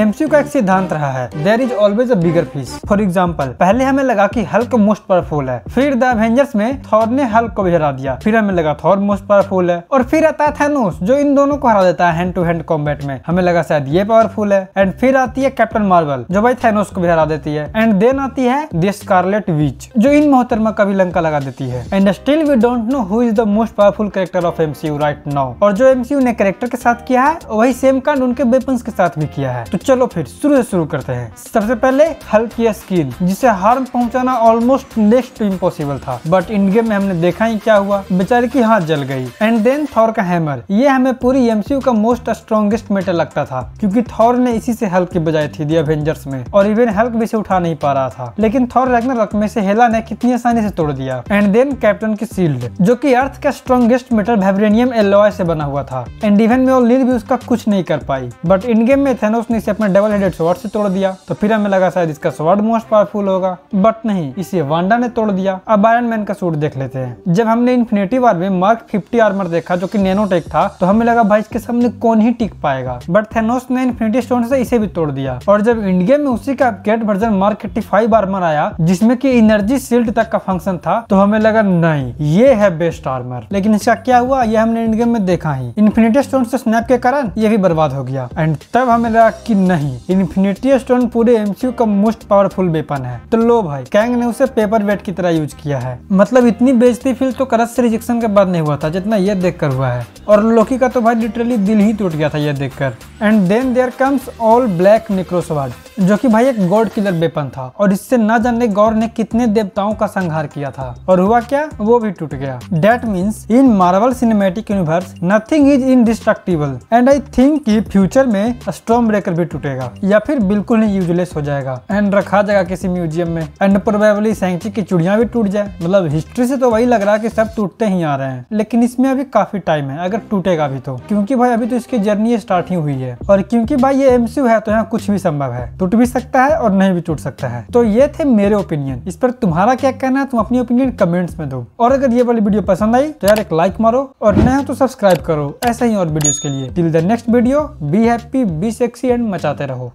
MCU का एक सिद्धांत रहा है there is always a bigger fish for example पहले हमें लगा की हल्क मोस्ट पावरफुल है फिर द एवेंजर्स में थॉर ने हल्क को भी हरा दिया फिर हमें लगा थॉर मोस्ट पावरफुल है और फिर आता है थैनोस जो इन दोनों को हरा देता है हैंड टू हैंड कॉम्बैट में हमें लगा शायद ये पावरफुल है एंड फिर आती है कैप्टन मार्वल जो भाई थैनोस को भी हरा देती है एंड देन आती है दिस कार्लेट विच जो इन मोहतरमा का भी लंका लगा देती है and still we don't know who is the most powerful character of MCU right now और जो एमसीयू ने कैरेक्टर के साथ किया है वही सेम कांड उनके वेपन के साथ भी किया है तो तो चलो फिर शुरू से शुरू करते हैं सबसे पहले हल्की स्किल जिसे हार्म पहुंचाना ऑलमोस्ट नेक्स्ट टू था बट इन गेम में हमने देखा ही क्या हुआ बेचारे की हाथ जल गई एंड देन थॉर का हैमर ये हमें पूरी एमसीयू का मोस्ट स्ट्रॉन्गेस्ट मेटर लगता था क्योंकि थॉर ने इसी से हल्क की बजाय थी दी एवेंजर्स में और इवन हल्क भी इसे उठा नहीं पा रहा था लेकिन थॉर रैगनारॉक में से हेला ने कितनी आसानी से तोड़ दिया एंड देन कैप्टन की सील्ड जो की अर्थ का स्ट्रॉन्गेस्ट मेटर वेब्रेनियम एलोय से बना हुआ था एंड इवन में और लील भी उसका कुछ नहीं कर पाई बट इन गेम में थे ने इसे से अपना डबल हेडेड स्वर्ड से तोड़ दिया तो फिर हमें लगा शायद इसका स्वर्ड मोस्ट पावरफुल होगा बट नहीं इसे वांडा ने तोड़ दिया अब आयरन मैन का सूट देख लेते हैं जब हमने इन्फिनेटी वार में मार्क फिफ्टी आर्मर देखा जो की नैनोटेक था तो हमें लगा भाई इसके सामने कौन ही टिक पाएगा बट थेनोस ने इन्फिनिटी स्टोन से इसे भी तोड़ दिया और जब इंडिया में उसी का upgrade version mark fifty five armour आया जिसमे की एनर्जी सील्ड तक का फंक्शन था तो हमें लगा नहीं ये है बेस्ट आर्मर लेकिन इसका क्या हुआ ये हमने इंडिया में देखा ही इन्फिनिटी स्टोन से स्नैप के कारण ये भी बर्बाद हो गया एंड तब हमें लगा की नहीं इन्फिनिटी स्टोन पूरे एमसीयू का मोस्ट पावरफुल वेपन है तो लो भाई कैंग ने उसे पेपर वेट की तरह यूज किया है मतलब इतनी बेजती फील तो करस से रिजेक्शन के बाद नहीं हुआ था जितना ये देख कर हुआ है और लोकी का तो भाई लिटरली दिल ही टूट गया था यह देखकर and then there comes all black necrosword जो कि भाई एक गॉड किलर वेपन था और इससे न जाने गौर ने कितने देवताओं का संहार किया था और हुआ क्या वो भी टूट गया that means in Marvel Cinematic Universe nothing is indestructible and I think कि फ्यूचर में स्टॉम ब्रेकर भी टूटेगा या फिर बिल्कुल ही यूजलेस हो जाएगा एंड रखा जाएगा किसी म्यूजियम में एंड प्रोबेबली सेंचुरी की चुड़िया भी टूट जाए मतलब हिस्ट्री से तो वही लग रहा है की सब टूटते ही आ रहे हैं लेकिन इसमें अभी काफी टाइम है अगर टूटेगा भी तो क्योंकि भाई अभी तो इसकी जर्नी स्टार्ट ही हुई है और क्योंकि भाई ये एमसीयू है तो यहाँ कुछ भी संभव है टूट भी सकता है और नहीं भी टूट सकता है तो ये थे मेरे ओपिनियन इस पर तुम्हारा क्या कहना है तुम अपनी ओपिनियन कमेंट्स में दो और अगर ये वाली वीडियो पसंद आई तो यार एक लाइक मारो और नए हो तो सब्सक्राइब करो ऐसे ही और वीडियो के लिए till the next video be happy be sexy and मचाते रहो